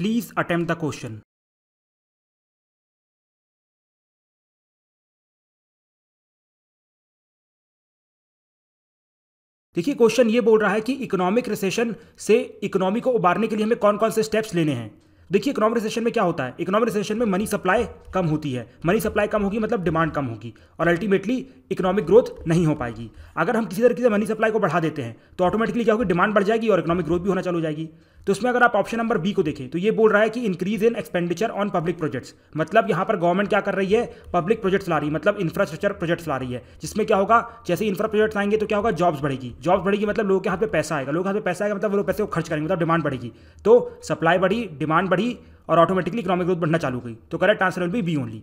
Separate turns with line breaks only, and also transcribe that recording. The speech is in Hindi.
Please attempt the question.
देखिए
क्वेश्चन ये बोल रहा है कि इकोनॉमिक रिसेशन से इकोनॉमी को उबारने के लिए हमें कौन कौन से स्टेप्स लेने हैं देखिए इकोनॉमिक रिसेशन में क्या होता है इकोनॉमिक रिसेशन में मनी सप्लाई कम होती है मनी सप्लाई कम होगी मतलब डिमांड कम होगी और अल्टीमेटली इकोनॉमिक ग्रोथ नहीं हो पाएगी अगर हम किसी तरीके से मनी सप्लाई को बढ़ा देते हैं तो ऑटोमेटिकली क्या होगी डिमांड बढ़ जाएगी और इकोनॉमिक ग्रोथ भी होना चालू हो जाएगी तो उसमें अगर आप ऑप्शन नंबर बी को देखें तो ये बोल रहा है कि increase in expenditure on public projects मतलब यहां पर गवर्नमेंट क्या कर रही है पब्लिक प्रोजेक्ट्स ला रही है मतलब इंफ्रास्ट्रक्चर प्रोजेक्ट्स ला रही है जिसमें क्या होगा जैसे इंफ्रा प्रोजेक्ट्स आएंगे तो क्या होगा जॉब्स बढ़ेगी जॉब्स बढ़ेगी मतलब लोगों के हाथ पे पैसा आएगा लोगों के हाथ पे पैसा आएगा मतलब वो लोग पैसे को खर्च करेंगे मतलब डिमांड बढ़ेगी तो सप्लाई बढ़ी डिमांड बढ़ी और ऑटोमेटिकली इकोनॉमिक ग्रोथ बढ़ना चालू गई तो correct answer will be B only